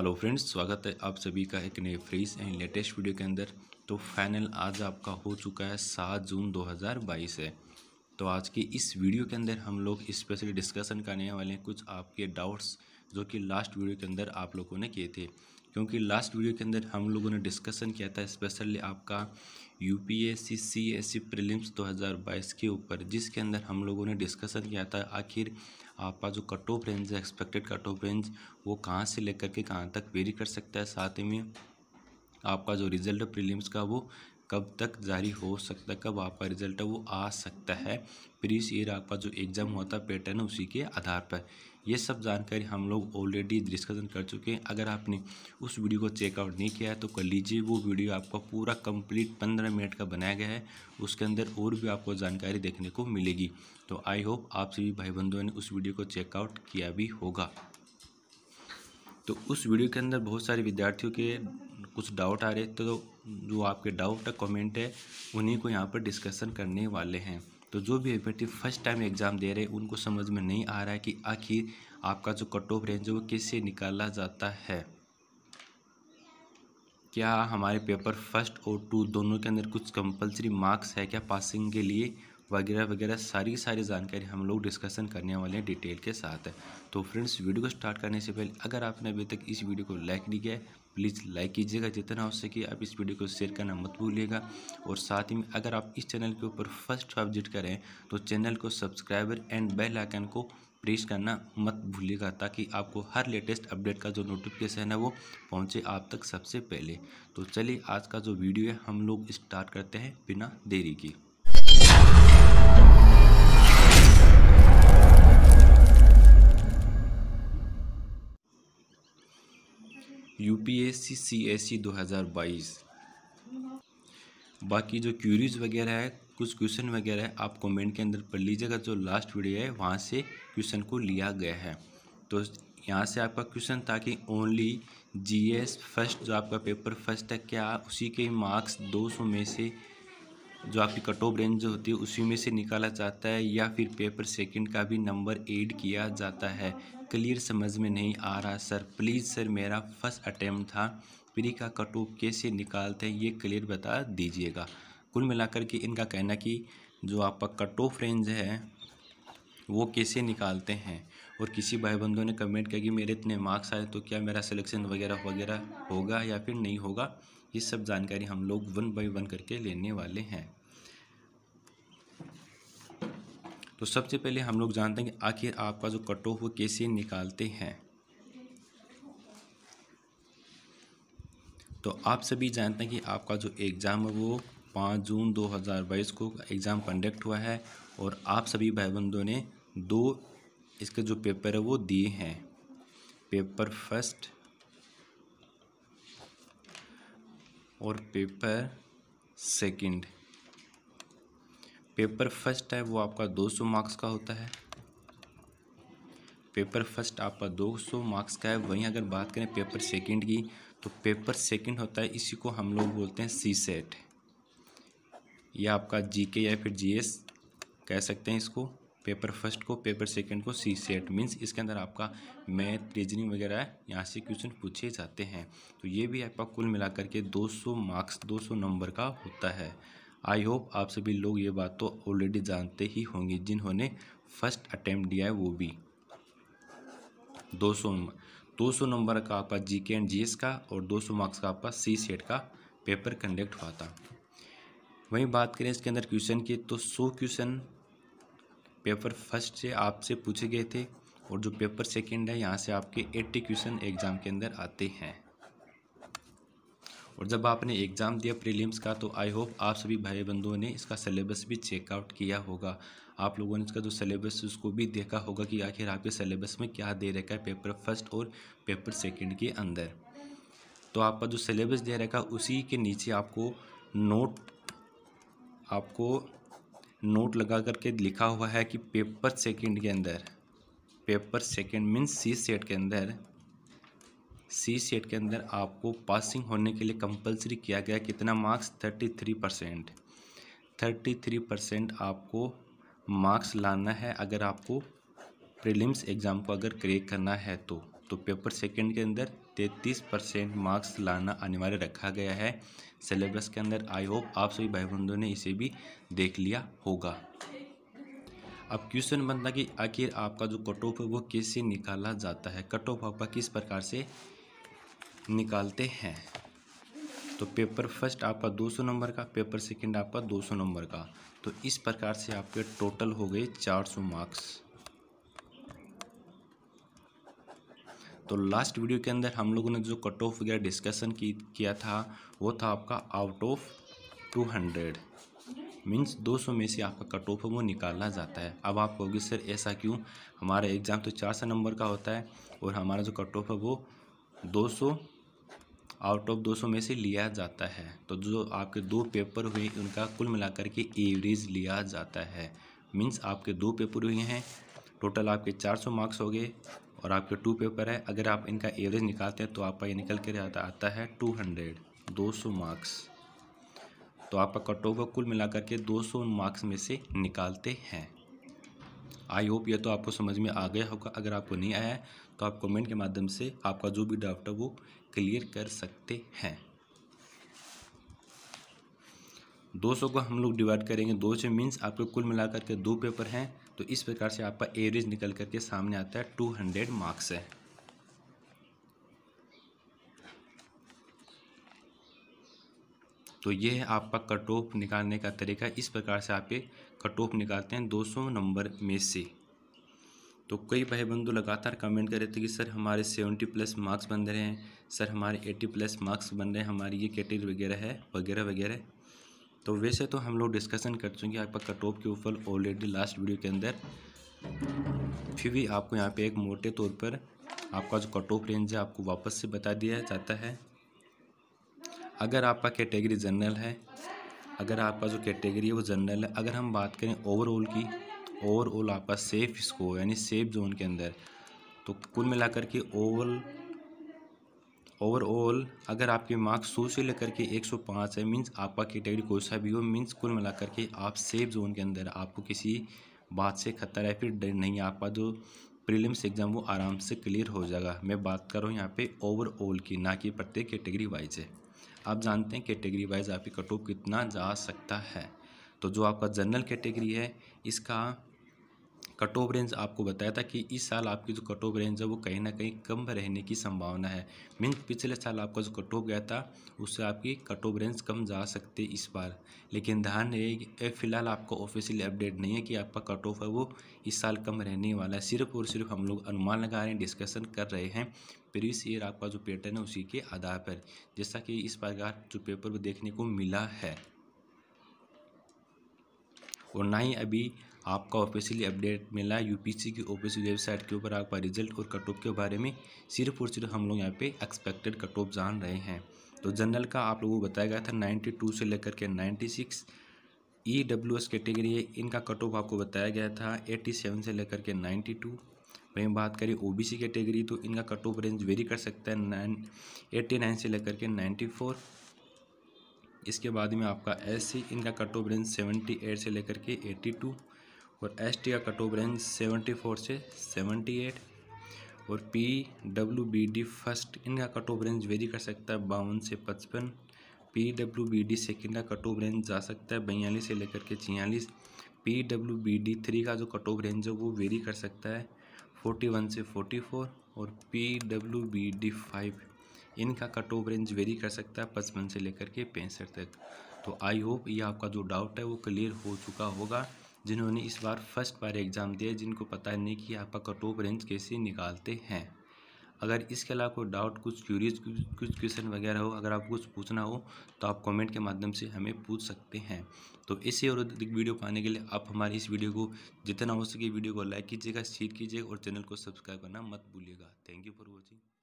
hello friends स्वागत है आप सभी का एक नए फ्रीज एंड लेटेस्ट वीडियो के अंदर तो फाइनल आज आपका हो चुका है सात जून 2022 है तो आज की इस वीडियो के अंदर हम लोग स्पेशली डिस्कशन करने वाले हैं कुछ आपके डाउट्स जो कि लास्ट वीडियो के अंदर आप लोगों ने किए थे क्योंकि लास्ट वीडियो के अंदर हम लोगों ने डिस्कशन किया था स्पेशली आपका U P S C C S C prelims बाईस के ऊपर जिसके अंदर हम लोगों ने डिस्कसन किया था आखिर आपका जो कट ऑफ रेंज है एक्सपेक्टेड कट ऑफ रेंज वो कहाँ से लेकर के कहाँ तक वेरी कर सकता है साथ ही में आपका जो रिजल्ट प्रिलिम्स का वो कब तक जारी हो सकता है कब आपका रिजल्ट है वो आ सकता है प्रीस ईयर आपका जो एग्ज़ाम हुआ था पैटर्न उसी के आधार पर ये सब जानकारी हम लोग ऑलरेडी डिस्कशन कर चुके हैं अगर आपने उस वीडियो को चेकआउट नहीं किया है तो कर लीजिए वो वीडियो आपका पूरा कंप्लीट पंद्रह मिनट का बनाया गया है उसके अंदर और भी आपको जानकारी देखने को मिलेगी तो आई होप आप सभी भाई बंधुओं ने उस वीडियो को चेकआउट किया भी होगा तो उस वीडियो के अंदर बहुत सारे विद्यार्थियों के कुछ डाउट आ रहे तो जो आपके डाउट कमेंट है उन्हीं को यहाँ पर डिस्कशन करने वाले हैं तो जो भी अभ्यर्थी फर्स्ट टाइम एग्ज़ाम दे रहे हैं उनको समझ में नहीं आ रहा है कि आखिर आपका जो कट ऑफ रेंज है वो किससे निकाला जाता है क्या हमारे पेपर फर्स्ट और टू दोनों के अंदर कुछ कंपलसरी मार्क्स है क्या पासिंग के लिए वगैरह वगैरह सारी की सारी जानकारी हम लोग डिस्कशन करने वाले हैं डिटेल के साथ तो फ्रेंड्स वीडियो को स्टार्ट करने से पहले अगर आपने अभी तक इस वीडियो को लाइक नहीं किया है प्लीज़ लाइक कीजिएगा जितना हो सके आप इस वीडियो को शेयर करना मत भूलिएगा और साथ ही में अगर आप इस चैनल के ऊपर फर्स्ट टाइम करें तो चैनल को सब्सक्राइबर एंड बेल आइकन को प्रेस करना मत भूलिएगा ताकि आपको हर लेटेस्ट अपडेट का जो नोटिफिकेशन है वो पहुंचे आप तक सबसे पहले तो चलिए आज का जो वीडियो है हम लोग स्टार्ट करते हैं बिना देरी की U P S C C S C दो हज़ार बाईस बाकी जो क्यूरीज वगैरह है कुछ क्वेश्चन वगैरह है आप कमेंट के अंदर पढ़ लीजिएगा जो लास्ट वीडियो है वहाँ से क्वेश्चन को लिया गया है तो यहाँ से आपका क्वेश्चन था कि ओनली जीएस फर्स्ट जो आपका पेपर फर्स्ट है क्या उसी के मार्क्स 200 में से जो आपकी कट ऑफ रेंज होती है उसी में से निकाला जाता है या फिर पेपर सेकंड का भी नंबर ऐड किया जाता है क्लियर समझ में नहीं आ रहा सर प्लीज़ सर मेरा फर्स्ट अटैम्प्ट था प्री का कट ऑफ कैसे निकालते हैं ये क्लियर बता दीजिएगा कुल मिलाकर के इनका कहना कि जो आपका कट ऑफ रेंज है वो कैसे निकालते हैं और किसी भाई बंधु ने कमेंट किया कि मेरे इतने मार्क्स आए तो क्या मेरा सिलेक्शन वगैरह वगैरह होगा या फिर नहीं होगा ये सब जानकारी हम लोग वन बाई वन करके लेने वाले हैं तो सबसे पहले हम लोग जानते हैं कि आखिर आपका जो कट ऑफ वो कैसे निकालते हैं तो आप सभी जानते हैं कि आपका जो एग्ज़ाम है वो पाँच जून 2022 को एग्ज़ाम कंडक्ट हुआ है और आप सभी भाई बंधुओं ने दो इसके जो पेपर है वो दिए हैं पेपर फर्स्ट और पेपर सेकंड पेपर फर्स्ट है वो आपका 200 मार्क्स का होता है पेपर फर्स्ट आपका 200 मार्क्स का है वहीं अगर बात करें पेपर सेकंड की तो पेपर सेकंड होता है इसी को हम लोग बोलते हैं सी सेट या आपका जीके या फिर जीएस कह सकते हैं इसको पेपर फर्स्ट को पेपर सेकंड को सी सेट मीन्स इसके अंदर आपका मैथ रीजनिंग वगैरह यहाँ से क्वेश्चन पूछे जाते हैं तो ये भी आपका कुल मिलाकर के 200 मार्क्स 200 नंबर का होता है आई होप आप सभी लोग ये बात तो ऑलरेडी जानते ही होंगे जिन्होंने फर्स्ट अटैम्प्ट दिया है वो भी 200 सौ नंबर का आपका जी के एंड जी का और दो मार्क्स का आपका सी सेट का पेपर कंडक्ट हुआ था वहीं बात करें इसके अंदर क्वेश्चन की तो सौ क्वेश्चन पेपर फर्स्ट से आपसे पूछे गए थे और जो पेपर सेकंड है यहाँ से आपके एट्टी क्वेश्चन एग्ज़ाम के अंदर आते हैं और जब आपने एग्ज़ाम दिया प्रीलिम्स का तो आई होप आप सभी भाई बंधुओं ने इसका सिलेबस भी चेकआउट किया होगा आप लोगों ने इसका जो सिलेबस उसको भी देखा होगा कि आखिर आपके सिलेबस में क्या दे रखा है पेपर फर्स्ट और पेपर सेकेंड के अंदर तो आपका जो सिलेबस दे रखा उसी के नीचे आपको नोट आपको नोट लगा करके लिखा हुआ है कि पेपर सेकंड के अंदर paper second means C set के अंदर सी सेट के अंदर आपको पासिंग होने के लिए कंपलसरी किया गया कितना marks thirty three percent thirty three percent आपको मार्क्स लाना है अगर आपको प्रीलिम्स एग्ज़ाम को अगर क्रेक करना है तो तो पेपर सेकंड के अंदर तैंतीस परसेंट मार्क्स लाना अनिवार्य रखा गया है सिलेबस के अंदर आई होप आप सभी भाई बंधुओं ने इसे भी देख लिया होगा अब क्वेश्चन बनता कि आखिर आपका जो कट ऑफ है वो कैसे निकाला जाता है कट ऑफ आपका किस प्रकार से निकालते हैं तो पेपर फर्स्ट आपका 200 नंबर का पेपर सेकंड आपका 200 नंबर का तो इस प्रकार से आपके टोटल हो गए 400 मार्क्स तो लास्ट वीडियो के अंदर हम लोगों ने जो कट ऑफ वगैरह डिस्कशन की किया था वो था आपका out of two hundred means दो सौ में से आपका कट ऑफ वो निकाला जाता है अब आप कहोगे सर ऐसा क्यों हमारा एग्ज़ाम तो चार सौ नंबर का होता है और हमारा जो कट ऑफ है वो दो सौ आउट ऑफ दो सौ में से लिया जाता है तो जो आपके दो पेपर हुए उनका कुल मिलाकर के एवरेज लिया जाता है मीन्स आपके दो पेपर हुए हैं टोटल आपके चार सौ मार्क्स हो गए और आपके टू पेपर है अगर आप इनका एवरेज निकालते हैं तो आपका ये निकल के आता आता है टू हंड्रेड दो सौ मार्क्स तो आपका कट ऑफ कुल मिलाकर के दो सौ मार्क्स में से निकालते हैं आई होप ये तो आपको समझ में आ गया होगा अगर आपको नहीं आया है तो आप कमेंट के माध्यम से आपका जो भी डाउट है वो क्लियर कर सकते हैं दो सौ को हम लोग डिवाइड करेंगे दो से मीन्स आपके कुल मिलाकर के दो पेपर हैं तो इस प्रकार से आपका एवरेज निकल करके सामने आता है टू हंड्रेड मार्क्स है तो ये है आपका कट ऑफ निकालने का तरीका इस प्रकार से आप ये कट ऑफ निकालते हैं 200 नंबर में से तो कई भाई बंधु लगातार कमेंट कर रहे थे कि सर हमारे 70 प्लस मार्क्स बन रहे हैं सर हमारे 80 प्लस मार्क्स बन रहे हैं हमारी ये कैटेगरी वगैरह है वगैरह वगैरह तो वैसे तो हम लोग डिस्कशन कर चुके हैं आपका कट ऑफ के ऊपर ऑलरेडी लास्ट वीडियो के अंदर फिर भी आपको यहाँ पे एक मोटे तौर पर आपका जो कट ऑफ रेंज है आपको वापस से बता दिया जाता है अगर आपका कैटेगरी जनरल है अगर आपका जो कैटेगरी है वो जनरल है अगर हम बात करें ओवरऑल की ओवरऑल आपका सेफ स्कोर यानी सेफ जोन के अंदर तो कुल मिलाकर के ओवरऑल ओवरऑल अगर आपके मार्क्स सौ से लेकर के 105 है मींस आपका कैटेगरी कोई सा भी हो मींस कुल मिलाकर के आप सेफ जोन के अंदर आपको किसी बात से खतरा है फिर डर नहीं आपका जो प्रीलिम्स एग्ज़ाम वो आराम से क्लियर हो जाएगा मैं बात कर रहा हूँ यहाँ पे ओवरऑल की ना कि प्रत्येक कैटेगरी वाइज है आप जानते हैं कैटेगरी वाइज आपकी कट ऑफ कितना जा सकता है तो जो आपका जनरल कैटेगरी है इसका कट ऑफ रेंज आपको बताया था कि इस साल आपकी जो कट ऑफ रेंज है वो कहीं ना कहीं कम रहने की संभावना है मीन पिछले साल आपका जो कट ऑफ गया था उससे आपकी कट ऑफ रेंज कम जा सकती है इस बार लेकिन ध्यान रहे फिलहाल आपका ऑफिशियली अपडेट नहीं है कि आपका कट ऑफ है वो इस साल कम रहने वाला है सिर्फ और सिर्फ हम लोग अनुमान लगा रहे हैं डिस्कशन कर रहे हैं प्रीवियस ईयर आपका जो पैटर्न है उसी के आधार पर जैसा कि इस प्रकार जो पेपर वो देखने को मिला है और ना ही अभी आपका ऑफिशियली अपडेट मिला है यूपीसी की ऑफिशियल वेबसाइट के ऊपर आपका रिजल्ट और कट ऑफ के बारे में सिर्फ और सिर्फ हम लोग यहाँ पे एक्सपेक्टेड कट ऑफ जान रहे हैं तो जनरल का आप लोगों को बताया गया था 92 से लेकर के 96 ई डब्ल्यू एस कैटेगरी है इनका कट ऑफ आपको बताया गया था 87 से लेकर के 92 वहीं बात करें ओ बी सी कैटेगरी तो इनका कट ऑफ रेंज वेरी कर सकता है नाइन एट्टी नाइन से लेकर के नाइन्टी फोर इसके बाद में आपका एस सी इनका cut off range seventy eight से लेकर के एट्टी टू और एस टी का cut off range seventy four से सेवेंटी एट और P W B D first इनका कट ऑफ रेंज वेरी कर सकता है बावन से पचपन P W B D second का कट ऑफ रेंज जा सकता है बयालीस से लेकर के छियालीस P W B D three का जो कट ऑफ रेंज है वो वेरी कर सकता है फोर्टी वन से फोर्टी फोर और P W B D five इनका कट ऑफ रेंज वेरी कर सकता है पचपन से लेकर के पैंसठ तक तो आई होप ये आपका जो डाउट है वो क्लियर हो चुका होगा जिन्होंने इस बार फर्स्ट बार एग्ज़ाम दिया जिनको पता नहीं कि आपका कट ऑफ रेंज कैसे निकालते हैं अगर इसके अलावा कोई डाउट कुछ क्यूरियस कुछ क्वेश्चन वगैरह हो अगर आपको कुछ पूछना हो तो आप कमेंट के माध्यम से हमें पूछ सकते हैं तो ऐसे और अधिक वीडियो पाने के लिए आप हमारे इस वीडियो को जितना हो सके वीडियो को लाइक कीजिएगा शेयर कीजिएगा और चैनल को सब्सक्राइब करना मत भूलिएगा थैंक यू फॉर वॉचिंग